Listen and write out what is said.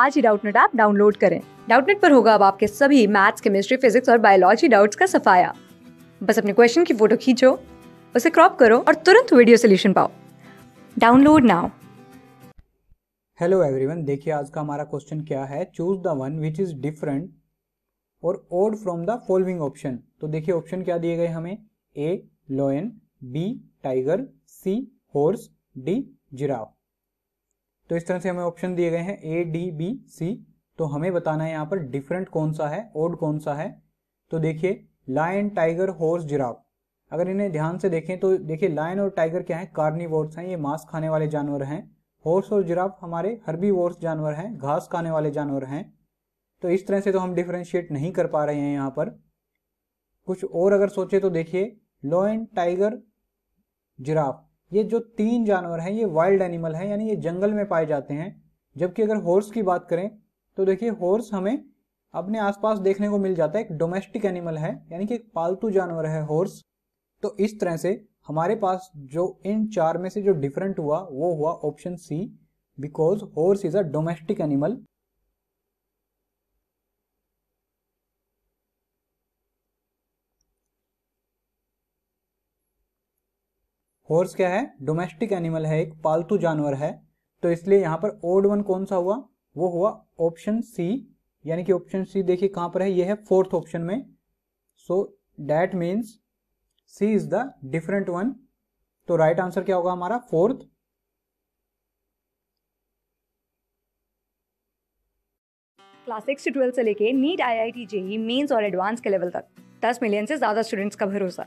आज ही Doubtnut app download करें डाउटनेट पर होगा अब आपके सभी मैथ्स केमिस्ट्री फिजिक्स और बायोलॉजी डाउट्स का सफाया बस अपने क्वेश्चन की फोटो खींचो उसे क्रॉप करो और तुरंत वीडियो सोल्यूशन पाओ डाउनलोड नाउ हेलो एवरीवन देखिए आज का हमारा क्वेश्चन क्या है choose the one which is different और odd from the following option तो देखिए ऑप्शन क्या दिए गए हमें A lion B tiger C horse D giraffe तो इस तरह से हमें ऑप्शन दिए गए हैं ए डी बी सी तो हमें बताना है यहाँ पर डिफरेंट कौन सा है ओड कौन सा है तो देखिए लायन टाइगर हॉर्स जिराफ अगर इन्हें ध्यान से देखें तो देखिए लायन और टाइगर क्या है कार्नी हैं ये मांस खाने वाले जानवर हैं हॉर्स और जिराफ हमारे वोर्स जानवर हैं घास खाने वाले जानवर हैं तो इस तरह से तो हम डिफ्रेंशिएट नहीं कर पा रहे हैं यहाँ पर कुछ और अगर सोचे तो देखिए लॉयन टाइगर जिराफ ये जो तीन जानवर हैं ये वाइल्ड एनिमल हैं यानी ये जंगल में पाए जाते हैं जबकि अगर हॉर्स की बात करें तो देखिए हॉर्स हमें अपने आसपास देखने को मिल जाता है एक डोमेस्टिक एनिमल है यानी कि एक पालतू जानवर है हॉर्स तो इस तरह से हमारे पास जो इन चार में से जो डिफरेंट हुआ वो हुआ option C because horse is a domestic animal horse क्या है डोमेस्टिक एनिमल है एक पालतू जानवर है तो इसलिए यहाँ पर ओड वन कौन सा हुआ वो हुआ ऑप्शन सी यानी कि ऑप्शन सी देखिए कहाँ पर है ये है फोर्थ ऑप्शन में so that means C is the different one तो राइट आंसर क्या होगा हमारा फोर्थ क्लास सिक्स से से लेके NEET I I T JEE mains और एडवांस के लेवल तक दस मिलियन से ज्यादा स्टूडेंट्स का भरोसा